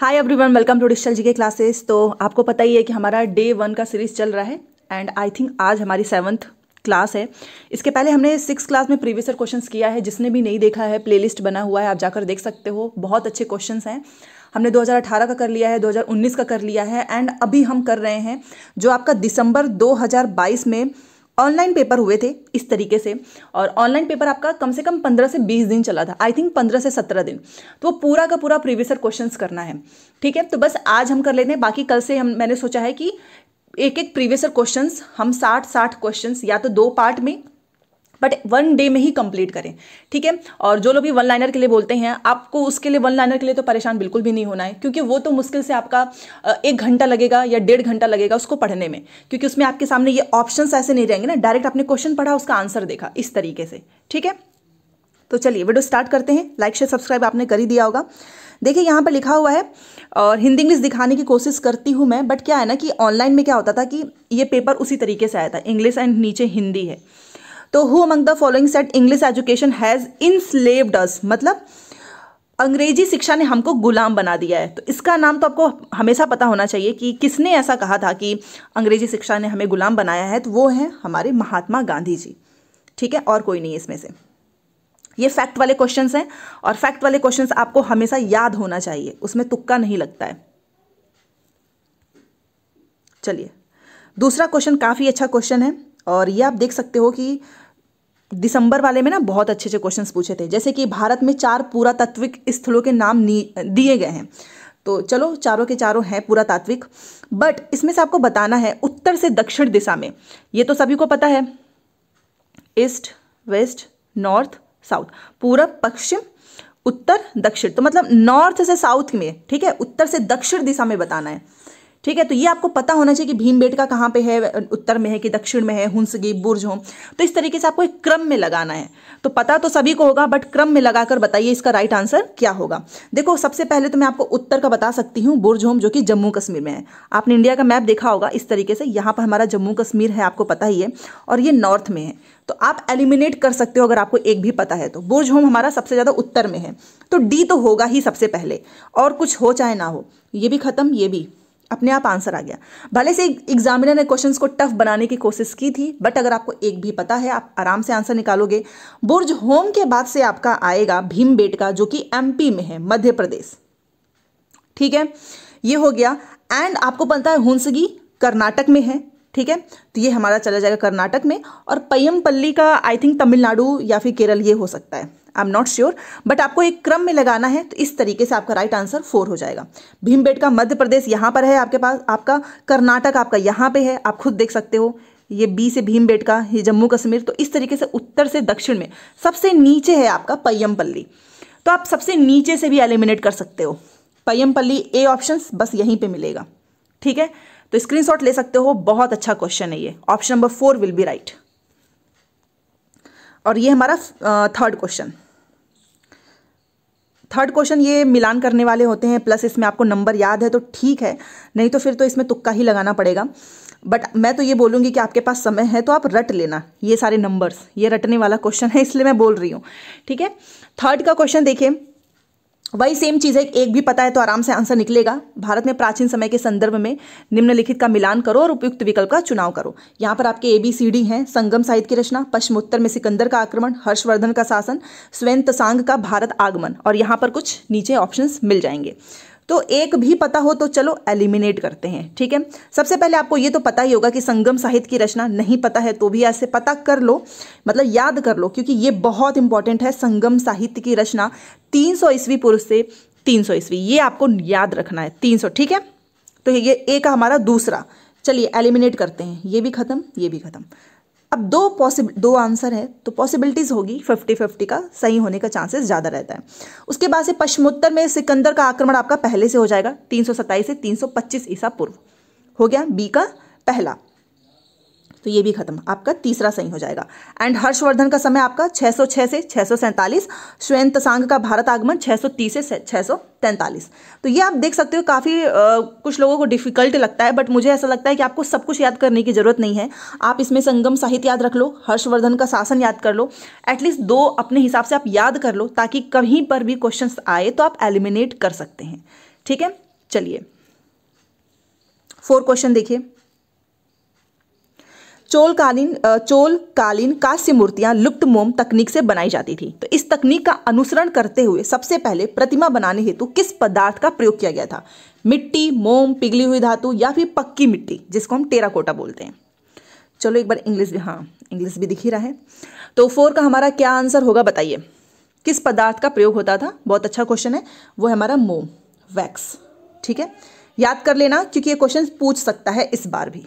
hi everyone welcome to digital G K classes तो आपको पता ही है कि हमारा डे वन का सीरीज चल रहा है एंड आई थिंक आज हमारी सेवन्थ क्लास है इसके पहले हमने सिक्स क्लास में प्रीवियस ईयर क्वेश्चंस किया है जिसने भी नहीं देखा है प्लेलिस्ट बना हुआ है आप जाकर देख सकते हो बहुत अच्छे क्वेश्चन हैं हमने 2018 का कर लिया है 2019 का कर लिया है एंड अभी हम कर रहे हैं जो आपका दिसंबर 2022 में ऑनलाइन पेपर हुए थे इस तरीके से और ऑनलाइन पेपर आपका कम से कम पंद्रह से बीस दिन चला था आई थिंक पंद्रह से सत्रह दिन तो वो पूरा का पूरा प्रीवियसर क्वेश्चंस करना है ठीक है तो बस आज हम कर लेते हैं बाकी कल से हम मैंने सोचा है कि एक एक प्रीवियसर क्वेश्चंस हम साठ साठ क्वेश्चंस या तो दो पार्ट में बट वन डे में ही कंप्लीट करें ठीक है और जो लोग भी वन लाइनर के लिए बोलते हैं आपको उसके लिए वन लाइनर के लिए तो परेशान बिल्कुल भी नहीं होना है क्योंकि वो तो मुश्किल से आपका एक घंटा लगेगा या डेढ़ घंटा लगेगा उसको पढ़ने में क्योंकि उसमें आपके सामने ये ऑप्शंस ऐसे नहीं रहेंगे ना डायरेक्ट आपने क्वेश्चन पढ़ा उसका आंसर देखा इस तरीके से ठीक है तो चलिए वीडियो स्टार्ट करते हैं लाइक शेयर सब्सक्राइब आपने कर ही दिया होगा देखिए यहाँ पर लिखा हुआ है और हिंदी इंग्लिश दिखाने की कोशिश करती हूँ मैं बट क्या है ना कि ऑनलाइन में क्या होता था कि ये पेपर उसी तरीके से आया था इंग्लिश एंड नीचे हिंदी है तो who among the following set English education has in us मतलब अंग्रेजी शिक्षा ने हमको गुलाम बना दिया है तो इसका नाम तो आपको हमेशा पता होना चाहिए कि किसने ऐसा कहा था कि अंग्रेजी शिक्षा ने हमें गुलाम बनाया है तो वो है हमारे महात्मा गांधी जी ठीक है और कोई नहीं इसमें से ये फैक्ट वाले क्वेश्चंस हैं और फैक्ट वाले क्वेश्चंस आपको हमेशा याद होना चाहिए उसमें तुक्का नहीं लगता है चलिए दूसरा क्वेश्चन काफ़ी अच्छा क्वेश्चन है और ये आप देख सकते हो कि दिसंबर वाले में ना बहुत अच्छे अच्छे क्वेश्चंस पूछे थे जैसे कि भारत में चार पुरातात्विक स्थलों के नाम दिए गए हैं तो चलो चारों के चारों हैं पुरातात्विक बट इसमें से आपको बताना है उत्तर से दक्षिण दिशा में ये तो सभी को पता है ईस्ट वेस्ट नॉर्थ साउथ पूरब पश्चिम उत्तर दक्षिण तो मतलब नॉर्थ से साउथ में ठीक है उत्तर से दक्षिण दिशा में बताना है ठीक है तो ये आपको पता होना चाहिए कि भीम बेट का कहाँ पे है उत्तर में है कि दक्षिण में है हुंसगी बुर्ज हो तो इस तरीके से आपको एक क्रम में लगाना है तो पता तो सभी को होगा बट क्रम में लगाकर बताइए इसका राइट आंसर क्या होगा देखो सबसे पहले तो मैं आपको उत्तर का बता सकती हूँ बुर्ज होम जो कि जम्मू कश्मीर में है आपने इंडिया का मैप देखा होगा इस तरीके से यहाँ पर हमारा जम्मू कश्मीर है आपको पता ही है और ये नॉर्थ में है तो आप एलिमिनेट कर सकते हो अगर आपको एक भी पता है तो बुर्ज होम हमारा सबसे ज़्यादा उत्तर में है तो डी तो होगा ही सबसे पहले और कुछ हो चाहे ना हो ये भी ख़त्म ये भी अपने आप आंसर आ गया भले से एग्जामिनर ने क्वेश्चंस को टफ बनाने की कोशिश की थी बट अगर आपको एक भी पता है आप आराम से आंसर निकालोगे बुर्ज होम के बाद से आपका आएगा भीम का जो कि एमपी में है मध्य प्रदेश ठीक है ये हो गया एंड आपको पता है हुंसगी कर्नाटक में है ठीक है तो ये हमारा चला जाएगा कर्नाटक में और पयमपल्ली का आई थिंक तमिलनाडु या फिर केरल ये हो सकता है I am not sure but आपको एक क्रम में लगाना है तो इस तरीके से आपका राइट आंसर फोर हो जाएगा भीमबेट का मध्य प्रदेश यहाँ पर है आपके पास आपका कर्नाटक आपका यहाँ पे है आप खुद देख सकते हो ये बी से भीम का ये जम्मू कश्मीर तो इस तरीके से उत्तर से दक्षिण में सबसे नीचे है आपका पय्यमपल्ली तो आप सबसे नीचे से भी एलिमिनेट कर सकते हो पय्यमपल्ली ए ऑप्शन बस यहीं पर मिलेगा ठीक है तो स्क्रीनशॉट ले सकते हो बहुत अच्छा क्वेश्चन है ये option number four will be right और ये हमारा थर्ड क्वेश्चन थर्ड क्वेश्चन ये मिलान करने वाले होते हैं प्लस इसमें आपको नंबर याद है तो ठीक है नहीं तो फिर तो इसमें तुक्का ही लगाना पड़ेगा बट मैं तो ये बोलूँगी कि आपके पास समय है तो आप रट लेना ये सारे नंबर्स ये रटने वाला क्वेश्चन है इसलिए मैं बोल रही हूँ ठीक है थर्ड का क्वेश्चन देखिए वही सेम चीज़ है एक भी पता है तो आराम से आंसर निकलेगा भारत में प्राचीन समय के संदर्भ में निम्नलिखित का मिलान करो और उपयुक्त विकल्प का चुनाव करो यहाँ पर आपके ए बी सी डी हैं संगम साहित्य की रचना पश्चिमोत्तर में सिकंदर का आक्रमण हर्षवर्धन का शासन स्वयं तसांग का भारत आगमन और यहाँ पर कुछ नीचे ऑप्शंस मिल जाएंगे तो एक भी पता हो तो चलो एलिमिनेट करते हैं ठीक है सबसे पहले आपको ये तो पता ही होगा कि संगम साहित्य की रचना नहीं पता है तो भी ऐसे पता कर लो मतलब याद कर लो क्योंकि ये बहुत इंपॉर्टेंट है संगम साहित्य की रचना 300 ईस्वी पुरुष से 300 ईस्वी ये आपको याद रखना है 300 ठीक है तो ये एक हमारा दूसरा चलिए एलिमिनेट करते हैं ये भी खत्म ये भी खत्म अब दो पॉसिबल दो आंसर है तो पॉसिबिलिटीज़ होगी फिफ्टी फिफ्टी का सही होने का चांसेस ज़्यादा रहता है उसके बाद से पश्चिमोत्तर में सिकंदर का आक्रमण आपका पहले से हो जाएगा तीन से तीन ईसा पूर्व हो गया बी का पहला तो ये भी खत्म आपका तीसरा सही हो जाएगा एंड हर्षवर्धन का समय आपका 606 से छः सौ श्वेत सांग का भारत आगमन 630 से छः तो ये आप देख सकते हो काफ़ी कुछ लोगों को डिफिकल्ट लगता है बट मुझे ऐसा लगता है कि आपको सब कुछ याद करने की ज़रूरत नहीं है आप इसमें संगम साहित्य याद रख लो हर्षवर्धन का शासन याद कर लो एटलीस्ट दो अपने हिसाब से आप याद कर लो ताकि कहीं पर भी क्वेश्चन आए तो आप एलिमिनेट कर सकते हैं ठीक है चलिए फोर क्वेश्चन देखिए चोलकालीन चोलकालीन कांस्य मूर्तियां लुप्त मोम तकनीक से बनाई जाती थी तो इस तकनीक का अनुसरण करते हुए सबसे पहले प्रतिमा बनाने हेतु किस पदार्थ का प्रयोग किया गया था मिट्टी मोम पिघली हुई धातु या फिर पक्की मिट्टी जिसको हम टेराकोटा बोलते हैं चलो एक बार इंग्लिश भी हाँ इंग्लिश भी दिख ही रहा है तो फोर का हमारा क्या आंसर होगा बताइए किस पदार्थ का प्रयोग होता था बहुत अच्छा क्वेश्चन है वो है हमारा मोम वैक्स ठीक है याद कर लेना क्योंकि ये क्वेश्चन पूछ सकता है इस बार भी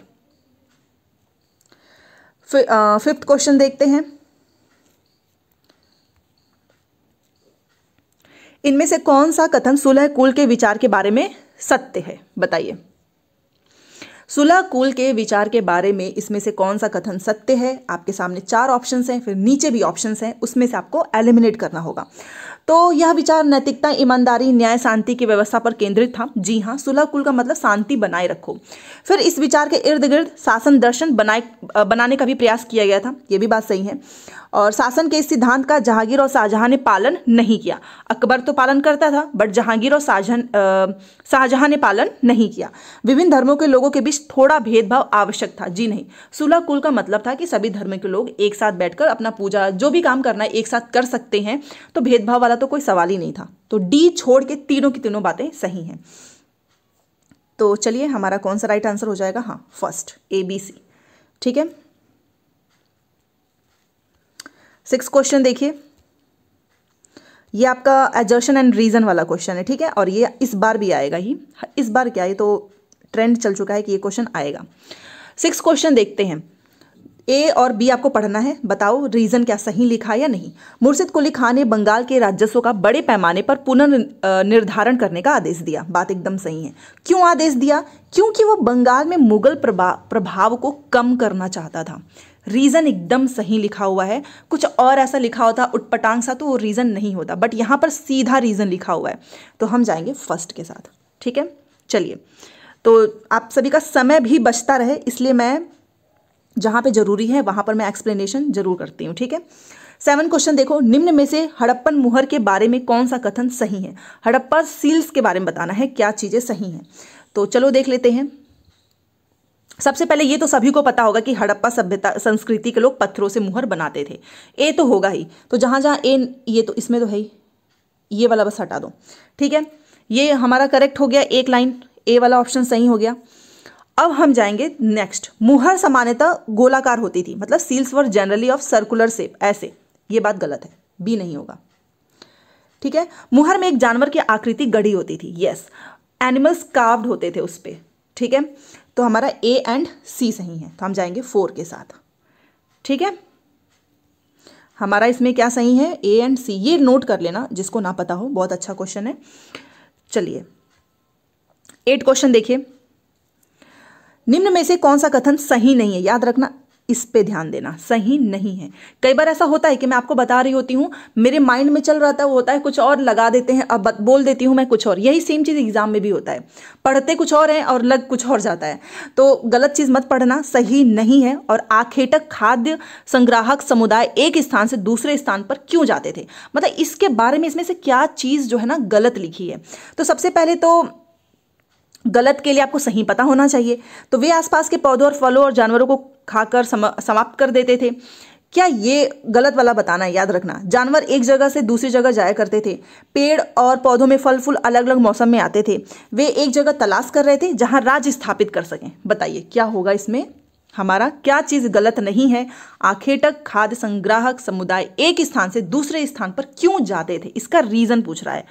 फिफ्थ क्वेश्चन uh, देखते हैं इनमें से कौन सा कथन सुलह कुल के विचार के बारे में सत्य है बताइए सुलह कुल के विचार के बारे में इसमें से कौन सा कथन सत्य है आपके सामने चार ऑप्शंस हैं फिर नीचे भी ऑप्शंस हैं उसमें से आपको एलिमिनेट करना होगा तो यह विचार नैतिकता ईमानदारी न्याय शांति की व्यवस्था पर केंद्रित था जी हाँ सुलह कुल का मतलब शांति बनाए रखो फिर इस विचार के इर्द गिर्द शासन दर्शन बनाए बनाने का भी प्रयास किया गया था ये भी बात सही है और शासन के इस सिद्धांत का जहांगीर और शाहजहां ने पालन नहीं किया अकबर तो पालन करता था बट जहांगीर और शाहजहां शाहजहां ने पालन नहीं किया विभिन्न धर्मों के लोगों के बीच थोड़ा भेदभाव आवश्यक था जी नहीं सुलह कुल का मतलब था कि सभी धर्म के लोग एक साथ बैठकर अपना पूजा जो भी काम करना है एक साथ कर सकते हैं तो भेदभाव वाला तो कोई सवाल ही नहीं था तो डी छोड़ के तीनों की तीनों बातें सही हैं तो चलिए हमारा कौन सा राइट आंसर हो जाएगा हाँ फर्स्ट ए बी सी ठीक है सिक्स क्वेश्चन देखिए ये आपका एजर्शन एंड रीज़न वाला क्वेश्चन है ठीक है और ये इस बार भी आएगा ही इस बार क्या है तो ट्रेंड चल चुका है कि ये क्वेश्चन आएगा सिक्स क्वेश्चन देखते हैं ए और बी आपको पढ़ना है बताओ रीज़न क्या सही लिखा या नहीं मुर्शिद कुली खान ने बंगाल के राजस्व का बड़े पैमाने पर पुनर्निर्धारण करने का आदेश दिया बात एकदम सही है क्यों आदेश दिया क्योंकि वो बंगाल में मुगल प्रभाव को कम करना चाहता था रीज़न एकदम सही लिखा हुआ है कुछ और ऐसा लिखा होता उटपटांग सा तो वो रीज़न नहीं होता बट यहाँ पर सीधा रीज़न लिखा हुआ है तो हम जाएंगे फर्स्ट के साथ ठीक है चलिए तो आप सभी का समय भी बचता रहे इसलिए मैं जहाँ पे जरूरी है वहाँ पर मैं एक्सप्लेनेशन जरूर करती हूँ ठीक है सेवन क्वेश्चन देखो निम्न में से हड़प्पन मुहर के बारे में कौन सा कथन सही है हड़प्पा सील्स के बारे में बताना है क्या चीज़ें सही हैं तो चलो देख लेते हैं सबसे पहले ये तो सभी को पता होगा कि हड़प्पा सभ्यता संस्कृति के लोग पत्थरों से मुहर बनाते थे ए तो होगा ही तो जहां जहां ए ये तो इसमें तो है ही ये वाला बस हटा दो ठीक है ये हमारा करेक्ट हो गया एक लाइन ए वाला ऑप्शन सही हो गया अब हम जाएंगे नेक्स्ट मुहर सामान्यतः गोलाकार होती थी मतलब seals were generally of circular shape ऐसे ये बात गलत है बी नहीं होगा ठीक है मुहर में एक जानवर की आकृति गढ़ी होती थी यस एनिमल्स कार्व्ड होते थे उस पर ठीक है तो हमारा ए एंड सी सही है तो हम जाएंगे फोर के साथ ठीक है हमारा इसमें क्या सही है ए एंड सी ये नोट कर लेना जिसको ना पता हो बहुत अच्छा क्वेश्चन है चलिए एट क्वेश्चन देखिए निम्न में से कौन सा कथन सही नहीं है याद रखना इस पे ध्यान देना सही नहीं है कई बार ऐसा होता है कि मैं आपको बता रही होती हूँ मेरे माइंड में चल रहा था वो होता है कुछ और लगा देते हैं अब बोल देती हूँ मैं कुछ और यही सेम चीज़ एग्जाम में भी होता है पढ़ते कुछ और हैं और लग कुछ और जाता है तो गलत चीज़ मत पढ़ना सही नहीं है और आखेटक खाद्य संग्राहक समुदाय एक स्थान से दूसरे स्थान पर क्यों जाते थे मतलब इसके बारे में इसमें से क्या चीज़ जो है ना गलत लिखी है तो सबसे पहले तो गलत के लिए आपको सही पता होना चाहिए तो वे आसपास के पौधों और फलों और जानवरों को खाकर समाप्त कर देते थे क्या ये गलत वाला बताना है याद रखना जानवर एक जगह से दूसरी जगह जाया करते थे पेड़ और पौधों में फल फूल अलग अलग मौसम में आते थे वे एक जगह तलाश कर रहे थे जहां राज्य स्थापित कर सकें बताइए क्या होगा इसमें हमारा क्या चीज़ गलत नहीं है आखेटक खाद्य संग्राहक समुदाय एक स्थान से दूसरे स्थान पर क्यों जाते थे इसका रीज़न पूछ रहा है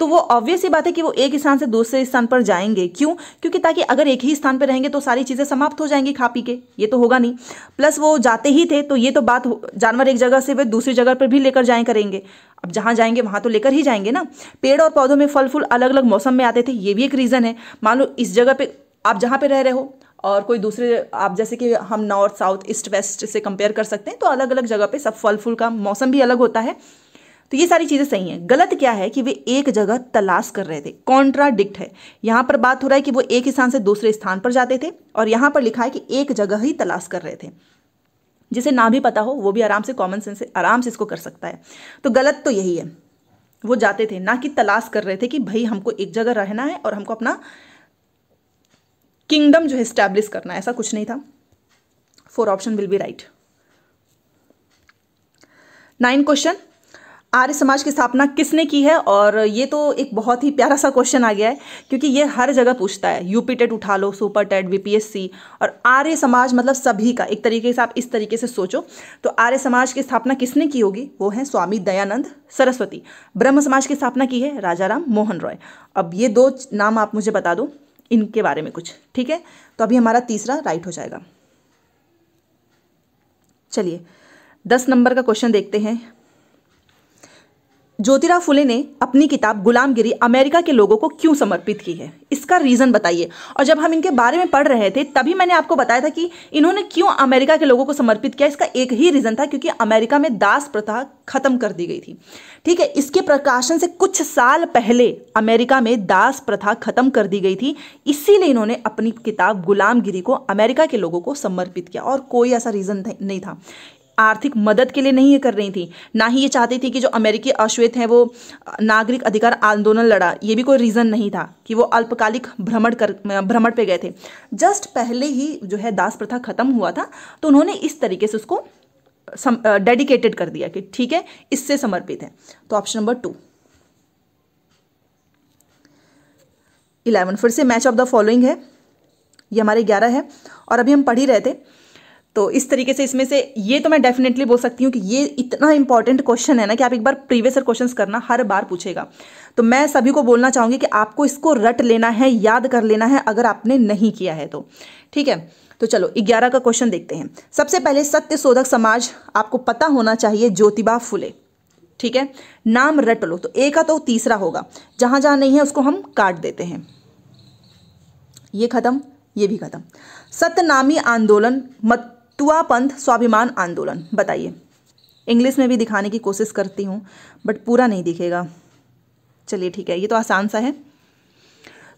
तो वो ऑब्वियस ही बात है कि वो एक स्थान से दूसरे स्थान पर जाएंगे क्यों क्योंकि ताकि अगर एक ही स्थान पर रहेंगे तो सारी चीज़ें समाप्त हो जाएंगी खा पी के ये तो होगा नहीं प्लस वो जाते ही थे तो ये तो बात जानवर एक जगह से वे दूसरी जगह पर भी लेकर जाए करेंगे अब जहां जाएंगे वहां तो लेकर ही जाएंगे ना पेड़ और पौधों में फल फूल अलग अलग मौसम में आते थे ये भी एक रीज़न है मान लो इस जगह पर आप जहाँ पर रह रहे हो और कोई दूसरे आप जैसे कि हम नॉर्थ साउथ ईस्ट वेस्ट से कंपेयर कर सकते हैं तो अलग अलग जगह पे सब फल फूल का मौसम भी अलग होता है तो ये सारी चीज़ें सही हैं गलत क्या है कि वे एक जगह तलाश कर रहे थे कॉन्ट्राडिक्ट है यहाँ पर बात हो रहा है कि वो एक स्थान से दूसरे स्थान पर जाते थे और यहाँ पर लिखा है कि एक जगह ही तलाश कर रहे थे जिसे ना भी पता हो वो भी आराम से कॉमन सेंस से आराम से इसको कर सकता है तो गलत तो यही है वो जाते थे ना कि तलाश कर रहे थे कि भाई हमको एक जगह रहना है और हमको अपना किंगडम जो है स्टैब्लिश करना ऐसा कुछ नहीं था four option will be right nine question Arya Samaj की स्थापना किसने की है और ये तो एक बहुत ही प्यारा सा क्वेश्चन आ गया है क्योंकि ये हर जगह पूछता है यूपी टेट उठा लो सुपर टेट बीपीएससी और आर्य समाज मतलब सभी का एक तरीके से आप इस तरीके से सोचो तो आर्य समाज की स्थापना किसने की होगी वो है स्वामी दयानंद सरस्वती ब्रह्म समाज की स्थापना की है राजा राम मोहन रॉय अब ये दो नाम आप मुझे बता दो इनके बारे में कुछ ठीक है तो अभी हमारा तीसरा राइट हो जाएगा चलिए दस नंबर का क्वेश्चन देखते हैं ज्योतिराव फुले ने अपनी किताब गुलामगिरी अमेरिका के लोगों को क्यों समर्पित की है इसका रीज़न बताइए और जब हम इनके बारे में पढ़ रहे थे तभी मैंने आपको बताया था कि इन्होंने क्यों अमेरिका के लोगों को समर्पित किया इसका एक ही रीज़न था क्योंकि अमेरिका में दास प्रथा खत्म कर दी गई थी ठीक है इसके प्रकाशन से कुछ साल पहले अमेरिका में दास प्रथा खत्म कर दी गई थी इसीलिए इन्होंने अपनी किताब गुलामगिरी को अमेरिका के लोगों को समर्पित किया और कोई ऐसा रीज़न नहीं था आर्थिक मदद के लिए नहीं ये कर रही थी ना ही ये चाहती थी कि जो अमेरिकी अश्वेत हैं वो नागरिक अधिकार आंदोलन लड़ा ये भी कोई रीज़न नहीं था कि वो अल्पकालिक भ्रमण कर भ्रमण पे गए थे जस्ट पहले ही जो है दास प्रथा खत्म हुआ था तो उन्होंने इस तरीके से उसको डेडिकेटेड कर दिया कि ठीक है इससे समर्पित है तो ऑप्शन नंबर टू इलेवन फिर से मैच ऑफ द फॉलोइंग है ये हमारे ग्यारह है और अभी हम पढ़ ही रहे थे तो इस तरीके से इसमें से ये तो मैं डेफिनेटली बोल सकती हूँ कि ये इतना इंपॉर्टेंट क्वेश्चन है ना कि आप एक बार प्रीवियस ईयर क्वेश्चन करना हर बार पूछेगा तो मैं सभी को बोलना चाहूंगी कि आपको इसको रट लेना है याद कर लेना है अगर आपने नहीं किया है तो ठीक है तो चलो ग्यारह का क्वेश्चन देखते हैं सबसे पहले सत्य शोधक समाज आपको पता होना चाहिए ज्योतिबा फुले ठीक है नाम रट लो तो ए का तो तीसरा होगा जहां जहां नहीं है उसको हम काट देते हैं ये खत्म ये भी खत्म नामी आंदोलन मत तुआ पंथ स्वाभिमान आंदोलन बताइए इंग्लिश में भी दिखाने की कोशिश करती हूँ बट पूरा नहीं दिखेगा चलिए ठीक है ये तो आसान सा है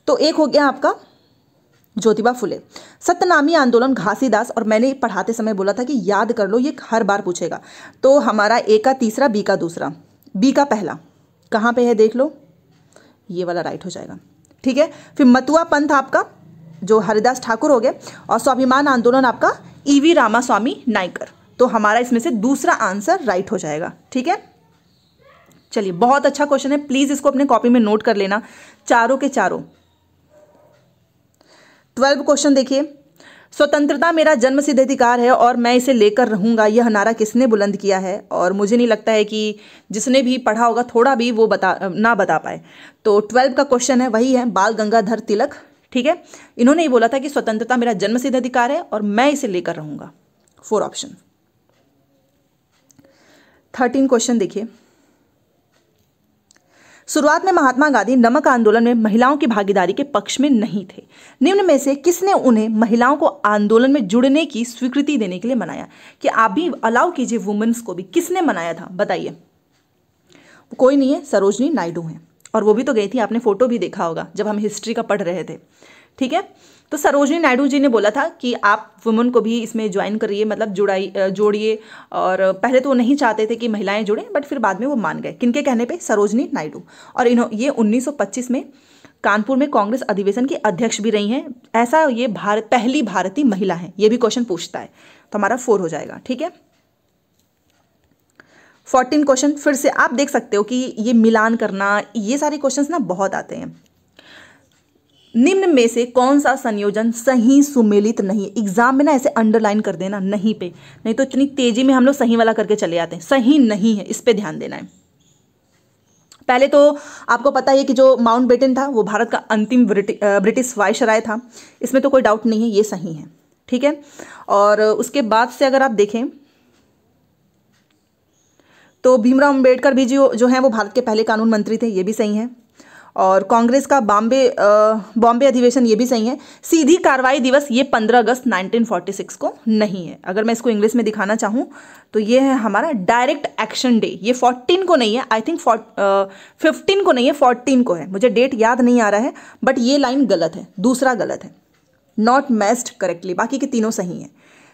तो एक हो गया आपका ज्योतिबा फुले सत्यनामी आंदोलन घासीदास और मैंने पढ़ाते समय बोला था कि याद कर लो ये हर बार पूछेगा तो हमारा ए का तीसरा बी का दूसरा बी का पहला कहाँ पे है देख लो ये वाला राइट हो जाएगा ठीक है फिर मतुआ पंथ आपका जो हरिदास ठाकुर हो गए और स्वाभिमान आंदोलन आपका ईवी रामास्वामी नाइकर तो हमारा इसमें से दूसरा आंसर राइट हो जाएगा ठीक है चलिए बहुत अच्छा क्वेश्चन है प्लीज़ इसको अपने कॉपी में नोट कर लेना चारों के चारों ट्वेल्व क्वेश्चन देखिए स्वतंत्रता मेरा जन्म सिद्ध अधिकार है और मैं इसे लेकर रहूंगा यह नारा किसने बुलंद किया है और मुझे नहीं लगता है कि जिसने भी पढ़ा होगा थोड़ा भी वो बता ना बता पाए तो ट्वेल्व का क्वेश्चन है वही है बाल गंगाधर तिलक ठीक है इन्होंने ये बोला था कि स्वतंत्रता मेरा जन्म अधिकार है और मैं इसे लेकर रहूंगा फोर ऑप्शन थर्टीन क्वेश्चन देखिए शुरुआत में महात्मा गांधी नमक आंदोलन में महिलाओं की भागीदारी के पक्ष में नहीं थे निम्न में से किसने उन्हें महिलाओं को आंदोलन में जुड़ने की स्वीकृति देने के लिए मनाया कि आप भी अलाउ कीजिए वुमेन्स को भी किसने मनाया था बताइए कोई नहीं है सरोजनी नायडू हैं और वो भी तो गई थी आपने फोटो भी देखा होगा जब हम हिस्ट्री का पढ़ रहे थे ठीक है तो सरोजनी नायडू जी ने बोला था कि आप वुमेन को भी इसमें ज्वाइन करिए मतलब जुड़ाई जोड़िए और पहले तो वो नहीं चाहते थे कि महिलाएं जुड़ें बट फिर बाद में वो मान गए किनके कहने पे सरोजनी नायडू और इन्हों ये 1925 में कानपुर में कांग्रेस अधिवेशन की अध्यक्ष भी रही हैं ऐसा ये भारत पहली भारतीय महिला हैं ये भी क्वेश्चन पूछता है तो हमारा फोर हो जाएगा ठीक है फोर्टीन क्वेश्चन फिर से आप देख सकते हो कि ये मिलान करना ये सारे क्वेश्चंस ना बहुत आते हैं निम्न में से कौन सा संयोजन सही सुमेलित नहीं एग्जाम में ना ऐसे अंडरलाइन कर देना नहीं पे नहीं तो इतनी तेजी में हम लोग सही वाला करके चले जाते हैं सही नहीं है इस पर ध्यान देना है पहले तो आपको पता है कि जो माउंट बेटन था वो भारत का अंतिम ब्रिटि, ब्रिटिश वायशराय था इसमें तो कोई डाउट नहीं है ये सही है ठीक है और उसके बाद से अगर आप देखें तो भीमराव अम्बेडकर भी जो जो हैं वो भारत के पहले कानून मंत्री थे ये भी सही हैं और कांग्रेस का बॉम्बे बॉम्बे अधिवेशन ये भी सही है सीधी कार्रवाई दिवस ये 15 अगस्त 1946 को नहीं है अगर मैं इसको इंग्लिश में दिखाना चाहूँ तो ये है हमारा डायरेक्ट एक्शन डे ये 14 को नहीं है आई थिंक फिफ्टीन को नहीं है 14 को है मुझे डेट याद नहीं आ रहा है बट ये लाइन गलत है दूसरा गलत है नॉट मैस्ड करेक्टली बाकी के तीनों सही हैं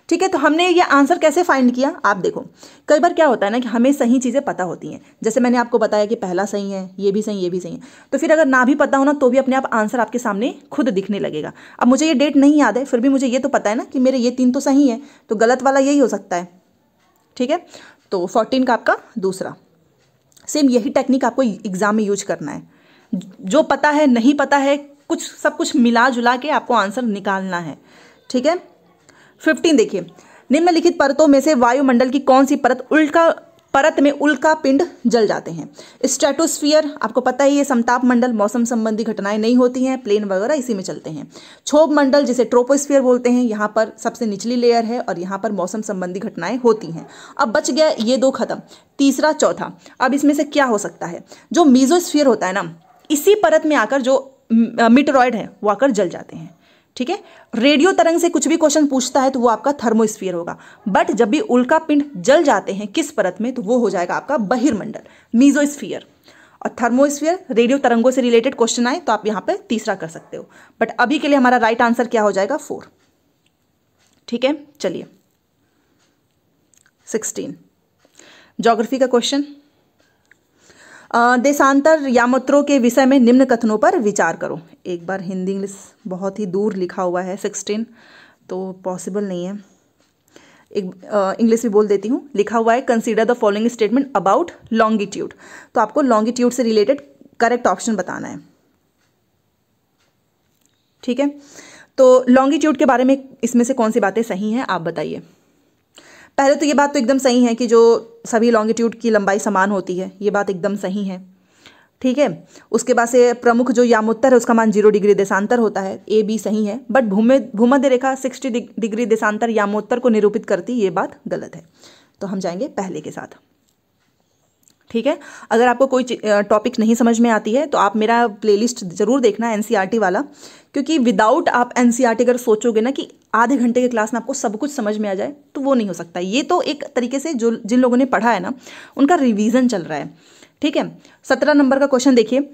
ठीक है तो हमने ये आंसर कैसे फाइंड किया आप देखो कई बार क्या होता है ना कि हमें सही चीज़ें पता होती हैं जैसे मैंने आपको बताया कि पहला सही है ये भी सही ये भी सही है तो फिर अगर ना भी पता हो ना तो भी अपने आप आंसर आपके सामने खुद दिखने लगेगा अब मुझे ये डेट नहीं याद है फिर भी मुझे ये तो पता है ना कि मेरे ये तीन तो सही है तो गलत वाला यही हो सकता है ठीक है तो फोर्टीन का आपका दूसरा सेम यही टेक्निक आपको एग्ज़ाम में यूज करना है जो पता है नहीं पता है कुछ सब कुछ मिला जुला के आपको आंसर निकालना है ठीक है फिफ्टीन देखिए निम्नलिखित परतों में से वायुमंडल की कौन सी परत उल्का परत में उल्का पिंड जल जाते हैं स्ट्रेटोस्फियर आपको पता ही है समताप मंडल मौसम संबंधी घटनाएं नहीं होती हैं प्लेन वगैरह इसी में चलते हैं क्षोभ मंडल जिसे ट्रोपोस्फियर बोलते हैं यहाँ पर सबसे निचली लेयर है और यहाँ पर मौसम संबंधी घटनाएं होती हैं अब बच गया ये दो खत्म तीसरा चौथा अब इसमें से क्या हो सकता है जो मीजोस्फियर होता है ना इसी परत में आकर जो मिटरॉयड है वो आकर जल जाते हैं ठीक है रेडियो तरंग से कुछ भी क्वेश्चन पूछता है तो वो आपका थर्मोस्फियर होगा बट जब भी उल्का पिंड जल जाते हैं किस परत में तो वो हो जाएगा आपका बहिर्मंडल मीजोस्फियर और थर्मोस्फियर रेडियो तरंगों से रिलेटेड क्वेश्चन आए तो आप यहां पर तीसरा कर सकते हो बट अभी के लिए हमारा राइट आंसर क्या हो जाएगा फोर ठीक है चलिए सिक्सटीन ज्योग्राफी का क्वेश्चन देशांतर यामत्रों के विषय में निम्न कथनों पर विचार करो एक बार हिंदी इंग्लिश बहुत ही दूर लिखा हुआ है सिक्सटीन तो पॉसिबल नहीं है एक इंग्लिश भी बोल देती हूँ लिखा हुआ है consider the following statement about longitude तो आपको लॉन्गिट्यूड से रिलेटेड करेक्ट ऑप्शन बताना है ठीक है तो लॉन्गिट्यूड के बारे में इसमें से कौन सी बातें सही हैं आप बताइए पहले तो ये बात तो एकदम सही है कि जो सभी लॉन्गिट्यूड की लंबाई समान होती है ये बात एकदम सही है ठीक है उसके बाद से प्रमुख जो यामोत्तर है उसका मान जीरो डिग्री देशांतर होता है ए बी सही है बट भूमि भूमध्य रेखा सिक्सटी डिग्री देशांतर यामोत्तर को निरूपित करती ये बात गलत है तो हम जाएंगे पहले के साथ ठीक है अगर आपको कोई टॉपिक नहीं समझ में आती है तो आप मेरा प्लेलिस्ट ज़रूर देखना एन e वाला क्योंकि विदाउट आप एन e अगर सोचोगे ना कि आधे घंटे के क्लास में आपको सब कुछ समझ में आ जाए तो वो नहीं हो सकता ये तो एक तरीके से जो जिन लोगों ने पढ़ा है ना उनका रिविज़न चल रहा है ठीक है सत्रह नंबर का क्वेश्चन देखिए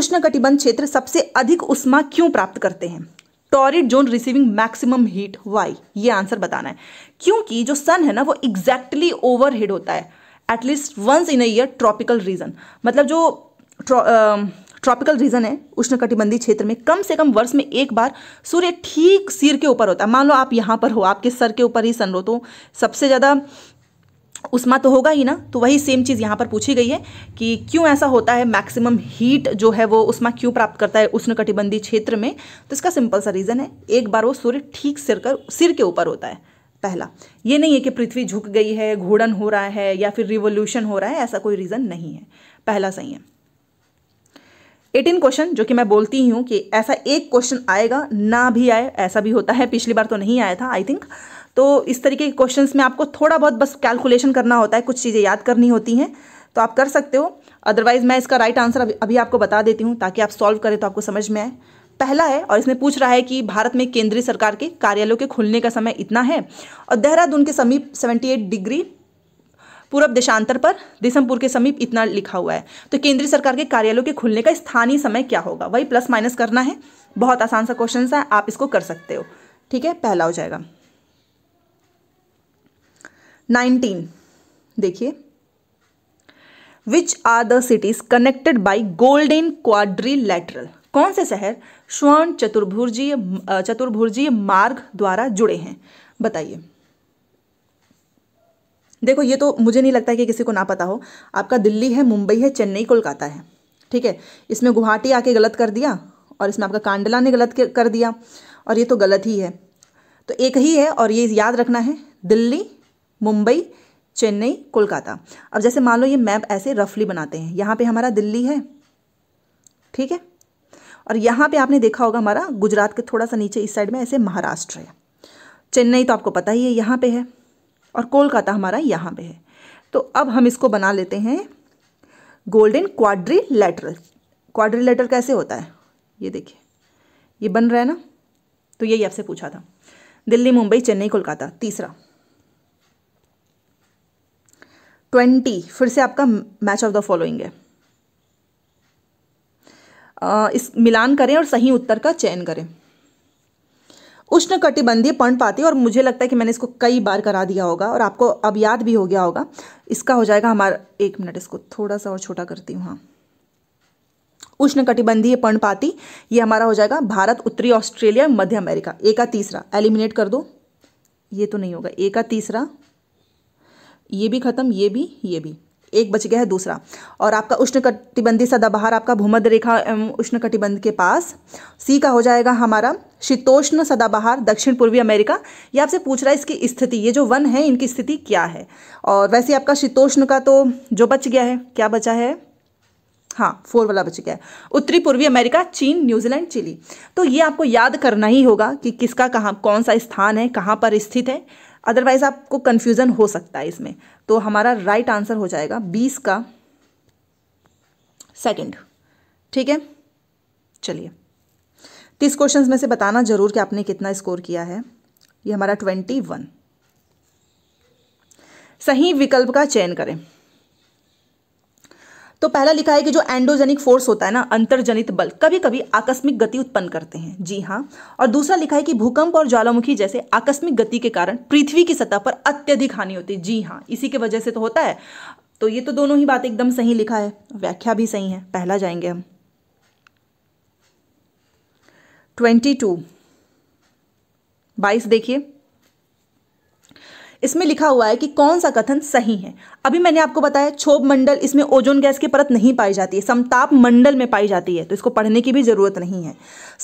उष्ण कटिबंध क्षेत्र सबसे अधिक उष्मा क्यों प्राप्त करते हैं torrid zone receiving maximum heat why ये आंसर बताना है क्योंकि जो सन है ना वो एग्जैक्टली exactly ओवरहेड होता है at least once in a year tropical region मतलब जो ट्रॉपिकल रीजन है उष्णकटिबंधीय क्षेत्र में कम से कम वर्ष में एक बार सूर्य ठीक सिर के ऊपर होता है मान लो आप यहाँ पर हो आपके सर के ऊपर ही सन रो तो सबसे ज़्यादा उष्मा तो होगा ही ना तो वही सेम चीज़ यहाँ पर पूछी गई है कि क्यों ऐसा होता है मैक्सिमम हीट जो है वो उष्मा क्यों प्राप्त करता है उष्णकटिबंधीय क्षेत्र में तो इसका सिंपल सा रीज़न है एक बार वो सूर्य ठीक सिर कर सिर के ऊपर होता है पहला ये नहीं है कि पृथ्वी झुक गई है घूर्णन हो रहा है या फिर रिवोल्यूशन हो रहा है ऐसा कोई रीज़न नहीं है पहला सही है एटीन क्वेश्चन जो कि मैं बोलती हूं कि ऐसा एक क्वेश्चन आएगा ना भी आए ऐसा भी होता है पिछली बार तो नहीं आया था आई थिंक तो इस तरीके के क्वेश्चन में आपको थोड़ा बहुत बस कैलकुलेशन करना होता है कुछ चीज़ें याद करनी होती हैं तो आप कर सकते हो अदरवाइज़ मैं इसका राइट आंसर अभी, अभी आपको बता देती हूँ ताकि आप सॉल्व करें तो आपको समझ में आए पहला है और इसमें पूछ रहा है कि भारत में केंद्रीय सरकार के कार्यालयों के खुलने का समय इतना है और देहरादून के समीप 78 डिग्री पूर्व देशांतर पर दिसमपुर के समीप इतना लिखा हुआ है तो केंद्रीय सरकार के कार्यालयों के खुलने का स्थानीय समय क्या होगा वही प्लस माइनस करना है बहुत आसान सा क्वेश्चन है आप इसको कर सकते हो ठीक है पहला हो जाएगा नाइनटीन देखिए which are the cities connected by golden quadrilateral कौन से शहर स्वर्ण चतुर्भुर्जीय चतुर्भुर्जीय मार्ग द्वारा जुड़े हैं बताइए देखो ये तो मुझे नहीं लगता कि किसी को ना पता हो आपका दिल्ली है मुंबई है चेन्नई कोलकाता है ठीक है इसमें गुवाहाटी आके गलत कर दिया और इसमें आपका कांडला ने गलत कर दिया और ये तो गलत ही है तो एक ही है और ये याद रखना है दिल्ली मुंबई चेन्नई कोलकाता अब जैसे मान लो ये मैप ऐसे रफली बनाते हैं यहाँ पे हमारा दिल्ली है ठीक है और यहाँ पे आपने देखा होगा हमारा गुजरात के थोड़ा सा नीचे इस साइड में ऐसे महाराष्ट्र है चेन्नई तो आपको पता ही है यहाँ पे है और कोलकाता हमारा यहाँ पे है तो अब हम इसको बना लेते हैं golden quadrilateral quadrilateral कैसे होता है ये देखिए ये बन रहा है ना तो यही आपसे पूछा था दिल्ली मुंबई चेन्नई कोलकाता तीसरा ट्वेंटी फिर से आपका मैच ऑफ द फॉलोइंग है इस मिलान करें और सही उत्तर का चयन करें उष्ण कटिबंधीय पर्णपाती और मुझे लगता है कि मैंने इसको कई बार करा दिया होगा और आपको अब याद भी हो गया होगा इसका हो जाएगा हमारा एक मिनट इसको थोड़ा सा और छोटा करती हूँ हाँ उष्ण कटिबंधीय पर्णपाती ये हमारा हो जाएगा भारत उत्तरी ऑस्ट्रेलिया मध्य अमेरिका ए का तीसरा एलिमिनेट कर दो ये तो नहीं होगा ए का तीसरा ये भी ख़त्म ये भी ये भी एक बच गया है दूसरा और आपका उष्णकटिबंधीय सदाबहार आपका भूमध्य रेखा उष्णकटिबंध के पास सी का हो जाएगा हमारा शीतोष्ण सदाबहार दक्षिण पूर्वी अमेरिका ये आपसे पूछ रहा है इसकी स्थिति ये जो वन है इनकी स्थिति क्या है और वैसे आपका शीतोष्ण का तो जो बच गया है क्या बचा है हाँ फोर वाला बच गया है उत्तरी पूर्वी अमेरिका चीन न्यूजीलैंड चिली तो ये आपको याद करना ही होगा कि किसका कहाँ कौन सा स्थान है कहाँ पर स्थित है अदरवाइज़ आपको कन्फ्यूज़न हो सकता है इसमें तो हमारा राइट आंसर हो जाएगा बीस का सेकंड ठीक है चलिए तीस क्वेश्चंस में से बताना जरूर कि आपने कितना स्कोर किया है ये हमारा ट्वेंटी वन सही विकल्प का चयन करें तो पहला लिखा है कि जो एंडोजेनिक फोर्स होता है ना अंतर्जनित बल कभी कभी आकस्मिक गति उत्पन्न करते हैं जी हाँ और दूसरा लिखा है कि भूकंप और ज्वालामुखी जैसे आकस्मिक गति के कारण पृथ्वी की सतह पर अत्यधिक हानि होती है जी हाँ इसी के वजह से तो होता है तो ये तो दोनों ही बात एकदम सही लिखा है व्याख्या भी सही है पहला जाएंगे हम ट्वेंटी टू बाईस देखिए इसमें लिखा हुआ है कि कौन सा कथन सही है अभी मैंने आपको बताया क्षोभ मंडल इसमें ओजोन गैस की परत नहीं पाई जाती है समताप मंडल में पाई जाती है तो इसको पढ़ने की भी जरूरत नहीं है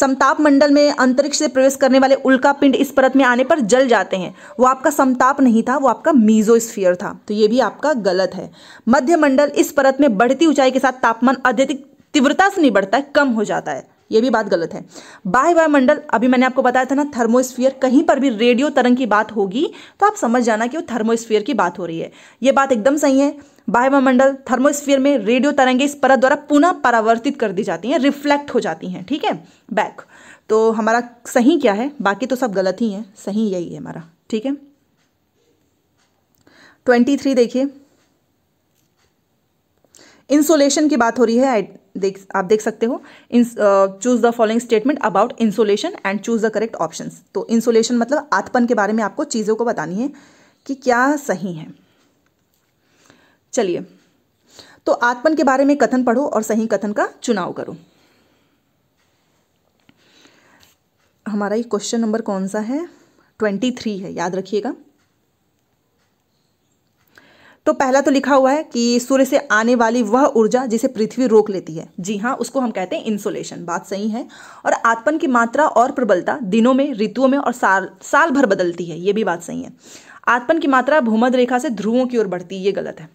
समताप मंडल में अंतरिक्ष से प्रवेश करने वाले उल्का पिंड इस परत में आने पर जल जाते हैं वो आपका समताप नहीं था वो आपका मीजोस्फियर था तो ये भी आपका गलत है मध्य मंडल इस परत में बढ़ती ऊंचाई के साथ तापमान अत्यधिक तीव्रता से नहीं बढ़ता है कम हो जाता है ये भी बात गलत है बाह्य वायुमंडल अभी मैंने आपको बताया था ना थर्मोस्फीयर कहीं पर भी रेडियो तरंग की बात होगी तो आप समझ जाना कि वो थर्मोस्फीयर की बात हो रही है ये बात एकदम सही है बाह्य वायुमंडल थर्मोस्फीयर में रेडियो तरंगे इस परत द्वारा पुनः परावर्तित कर दी जाती हैं रिफ्लेक्ट हो जाती हैं ठीक है बैक तो हमारा सही क्या है बाकी तो सब गलत ही है सही यही है हमारा ठीक है ट्वेंटी थ्री देखिए इंसोलेशन की बात हो रही है देख आप देख सकते हो choose the following statement about insolation and choose the correct option तो इंसोलेशन मतलब आत्पन के बारे में आपको चीज़ों को बतानी है कि क्या सही है चलिए तो आत्मन के बारे में कथन पढ़ो और सही कथन का चुनाव करो हमारा ये क्वेश्चन नंबर कौन सा है ट्वेंटी थ्री है याद रखिएगा तो पहला तो लिखा हुआ है कि सूर्य से आने वाली वह ऊर्जा जिसे पृथ्वी रोक लेती है जी हाँ उसको हम कहते हैं इंसुलेशन बात सही है और आत्मन की मात्रा और प्रबलता दिनों में ऋतुओं में और साल साल भर बदलती है ये भी बात सही है आत्मन की मात्रा भूमध रेखा से ध्रुवों की ओर बढ़ती ये गलत है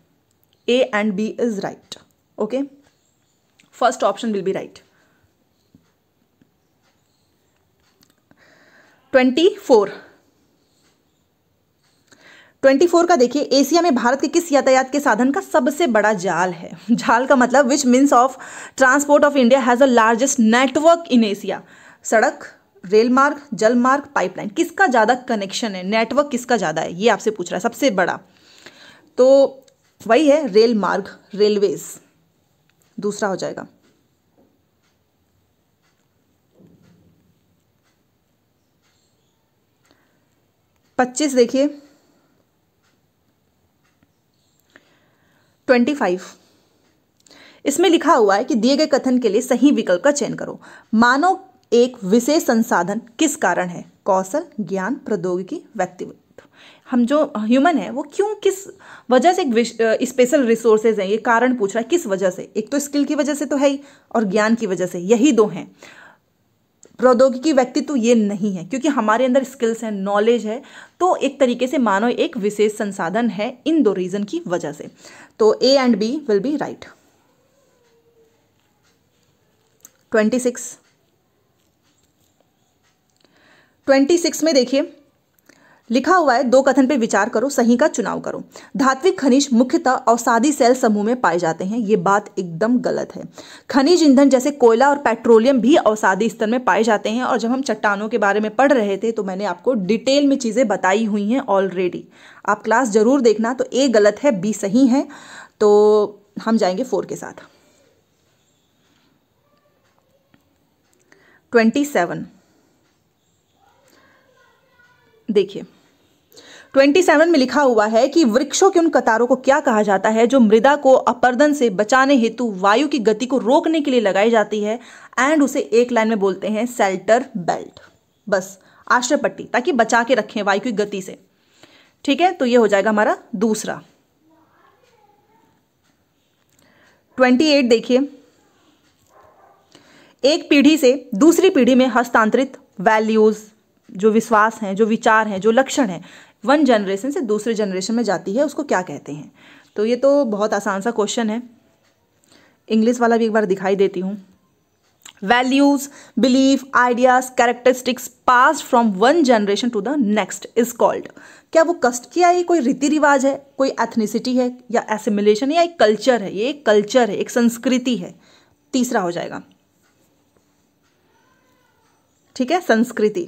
A and B is right okay first option will be right twenty four 24 का देखिए एशिया में भारत के किस यातायात के साधन का सबसे बड़ा जाल है जाल का मतलब which means of transport of India has a largest network in Asia सड़क रेल मार्ग जल मार्ग पाइपलाइन किसका ज़्यादा कनेक्शन है नेटवर्क किसका ज़्यादा है ये आपसे पूछ रहा है सबसे बड़ा तो वही है रेल मार्ग रेलवेज दूसरा हो जाएगा पच्चीस देखिए ट्वेंटी फाइव इसमें लिखा हुआ है कि दिए गए कथन के लिए सही विकल्प का चयन करो मानव एक विशेष संसाधन किस कारण है कौशल ज्ञान प्रौद्योगिकी व्यक्तित्व हम जो ह्यूमन है वो क्यों किस वजह से एक स्पेशल रिसोर्सेज हैं ये कारण पूछ रहा है किस वजह से एक तो स्किल की वजह से तो है ही और ज्ञान की वजह से यही दो हैं प्रौद्योगिकी व्यक्तित्व ये नहीं है क्योंकि हमारे अंदर स्किल्स हैं नॉलेज है तो एक तरीके से मानो एक विशेष संसाधन है इन दो रीज़न की वजह से तो A and B will be right twenty six twenty six में देखिए लिखा हुआ है दो कथन पर विचार करो सही का चुनाव करो धात्विक खनिज मुख्यतः औसादी सेल समूह में पाए जाते हैं ये बात एकदम गलत है खनिज ईंधन जैसे कोयला और पेट्रोलियम भी औसादी स्तर में पाए जाते हैं और जब हम चट्टानों के बारे में पढ़ रहे थे तो मैंने आपको डिटेल में चीज़ें बताई हुई हैं ऑलरेडी आप क्लास ज़रूर देखना तो ए गलत है बी सही है तो हम जाएंगे फोर के साथ ट्वेंटी सेवन देखिए 27 में लिखा हुआ है कि वृक्षों के उन कतारों को क्या कहा जाता है जो मृदा को अपर्दन से बचाने हेतु वायु की गति को रोकने के लिए लगाई जाती है एंड उसे एक लाइन में बोलते हैं सेल्टर बेल्ट बस आश्रय पट्टी ताकि बचा के रखें वायु की गति से ठीक है तो ये हो जाएगा हमारा दूसरा ट्वेंटी एट देखिए एक पीढ़ी से दूसरी पीढ़ी में हस्तांतरित वैल्यूज़ जो विश्वास हैं जो विचार हैं जो लक्षण हैं वन जनरेशन से दूसरे जनरेशन में जाती है उसको क्या कहते हैं तो ये तो बहुत आसान सा क्वेश्चन है इंग्लिश वाला भी एक बार दिखाई देती हूँ values belief ideas characteristics pass from one generation to the next is called क्या वो कस्ट किया है कोई रीति रिवाज है कोई एथनिसिटी है या एसिमिलेशन या एक कल्चर है ये एक कल्चर है एक संस्कृति है तीसरा हो जाएगा ठीक है संस्कृति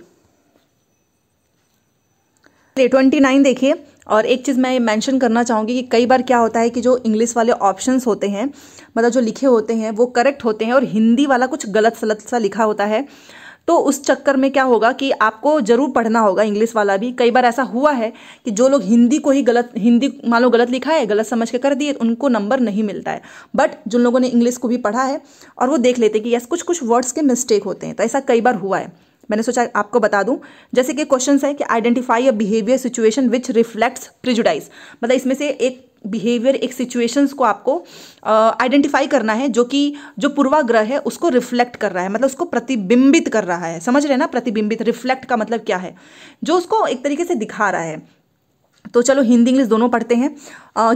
ट्वेंटी नाइन देखिए और एक चीज़ मैं मेंशन करना चाहूँगी कि कई बार क्या होता है कि जो इंग्लिश वाले ऑप्शंस होते हैं मतलब जो लिखे होते हैं वो करेक्ट होते हैं और हिंदी वाला कुछ गलत सलत सा लिखा होता है तो उस चक्कर में क्या होगा कि आपको ज़रूर पढ़ना होगा इंग्लिश वाला भी कई बार ऐसा हुआ है कि जो लोग हिंदी को ही गलत हिंदी मान लो गलत लिखा है गलत समझ के कर दिए उनको नंबर नहीं मिलता है बट जिन लोगों ने इंग्लिश को भी पढ़ा है और वो देख लेते हैं कि यस कुछ कुछ वर्ड्स के मिस्टेक होते हैं तो ऐसा कई बार हुआ है मैंने सोचा आपको बता दूं जैसे कि क्वेश्चन है कि identify a behaviour situation which reflects prejudice मतलब इसमें से एक बिहेवियर एक सिचुएशंस को आपको आइडेंटिफाई uh, करना है जो कि जो पूर्वाग्रह है उसको रिफ्लेक्ट कर रहा है मतलब उसको प्रतिबिंबित कर रहा है समझ रहे ना प्रतिबिंबित रिफ्लेक्ट का मतलब क्या है जो उसको एक तरीके से दिखा रहा है तो चलो हिंदी इंग्लिश दोनों पढ़ते हैं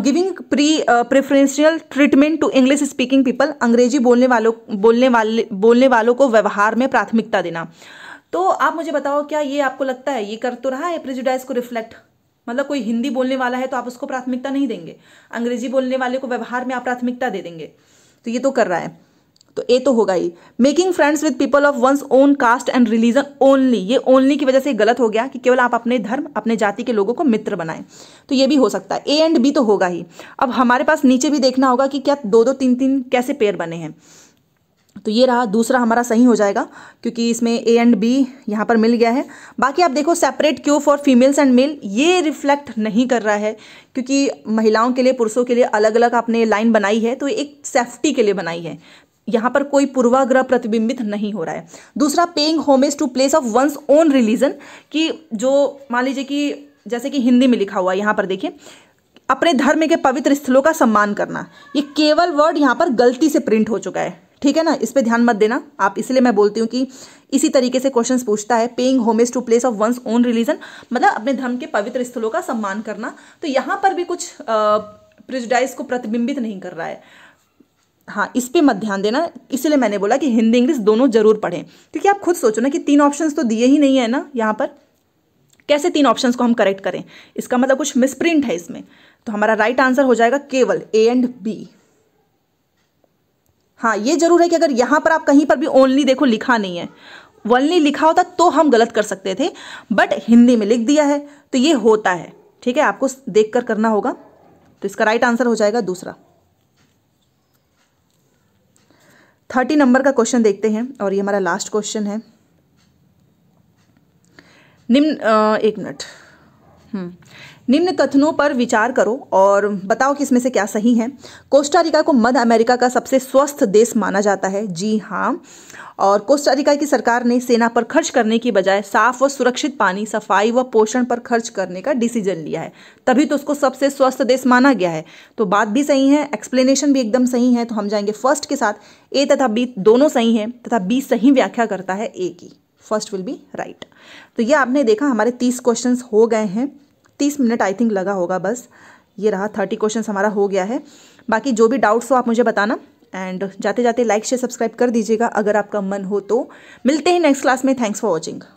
giving pre preferential treatment to English speaking people अंग्रेजी बोलने वालों बोलने वाले बोलने वालों को व्यवहार में प्राथमिकता देना तो आप मुझे बताओ क्या ये आपको लगता है ये कर तो रहा है प्रिजुडाइज को रिफ्लेक्ट मतलब कोई हिंदी बोलने वाला है तो आप उसको प्राथमिकता नहीं देंगे अंग्रेजी बोलने वाले को व्यवहार में आप प्राथमिकता दे देंगे तो ये तो कर रहा है तो ए तो होगा ही making friends with people of one's own caste and religion only ये ओनली की वजह से गलत हो गया कि केवल आप अपने धर्म अपने जाति के लोगों को मित्र बनाएं तो ये भी हो सकता है ए एंड बी तो होगा ही अब हमारे पास नीचे भी देखना होगा कि क्या दो दो तीन तीन कैसे पेयर बने हैं तो ये रहा दूसरा हमारा सही हो जाएगा क्योंकि इसमें ए एंड बी यहाँ पर मिल गया है बाकी आप देखो separate queue for females and male ये रिफ्लेक्ट नहीं कर रहा है क्योंकि महिलाओं के लिए पुरुषों के लिए अलग अलग आपने लाइन बनाई है तो एक सेफ्टी के लिए बनाई है यहाँ पर कोई पूर्वाग्रह प्रतिबिंबित नहीं हो रहा है दूसरा paying homage to place of one's own religion कि जो मान लीजिए कि जैसे कि हिंदी में लिखा हुआ है यहाँ पर देखिए अपने धर्म के पवित्र स्थलों का सम्मान करना ये केवल वर्ड यहाँ पर गलती से प्रिंट हो चुका है ठीक है ना इस पर ध्यान मत देना आप इसलिए मैं बोलती हूँ कि इसी तरीके से क्वेश्चन पूछता है paying homage to place of one's own religion मतलब अपने धर्म के पवित्र स्थलों का सम्मान करना तो यहाँ पर भी कुछ प्रिजडाइज को प्रतिबिंबित नहीं कर रहा है हाँ इस पर मत ध्यान देना इसीलिए मैंने बोला कि हिंदी इंग्लिश दोनों जरूर पढ़ें क्योंकि आप खुद सोचो ना कि तीन ऑप्शन तो दिए ही नहीं है ना यहाँ पर कैसे तीन ऑप्शंस को हम करेक्ट करें इसका मतलब कुछ मिसप्रिंट है इसमें तो हमारा राइट right आंसर हो जाएगा केवल ए एंड बी हाँ ये जरूर है कि अगर यहाँ पर आप कहीं पर भी ओनली देखो लिखा नहीं है वनली लिखा होता तो हम गलत कर सकते थे बट हिंदी में लिख दिया है तो ये होता है ठीक है आपको देख कर करना होगा तो इसका राइट आंसर हो जाएगा दूसरा थर्टी नंबर का क्वेश्चन देखते हैं और ये हमारा लास्ट क्वेश्चन है निम्न एक मिनट हम्म, निम्न कथनों पर विचार करो और बताओ कि इसमें से क्या सही है कोस्टारिका को मध्य अमेरिका का सबसे स्वस्थ देश माना जाता है जी हाँ और कोस्टारिका की सरकार ने सेना पर खर्च करने की बजाय साफ व सुरक्षित पानी सफाई व पोषण पर खर्च करने का डिसीजन लिया है तभी तो उसको सबसे स्वस्थ देश माना गया है तो बात भी सही है एक्सप्लेनेशन भी एकदम सही है तो हम जाएंगे फर्स्ट के साथ ए तथा बी दोनों सही हैं तथा बी सही व्याख्या करता है ए की फर्स्ट विल बी राइट तो ये आपने देखा हमारे तीस क्वेश्चन हो गए हैं तीस मिनट आई थिंक लगा होगा बस ये रहा थर्टी क्वेश्चन हमारा हो गया है बाकी जो भी डाउट्स हो आप मुझे बताना एंड जाते जाते लाइक शेयर सब्सक्राइब कर दीजिएगा अगर आपका मन हो तो मिलते हैं नेक्स्ट क्लास में थैंक्स फॉर वॉचिंग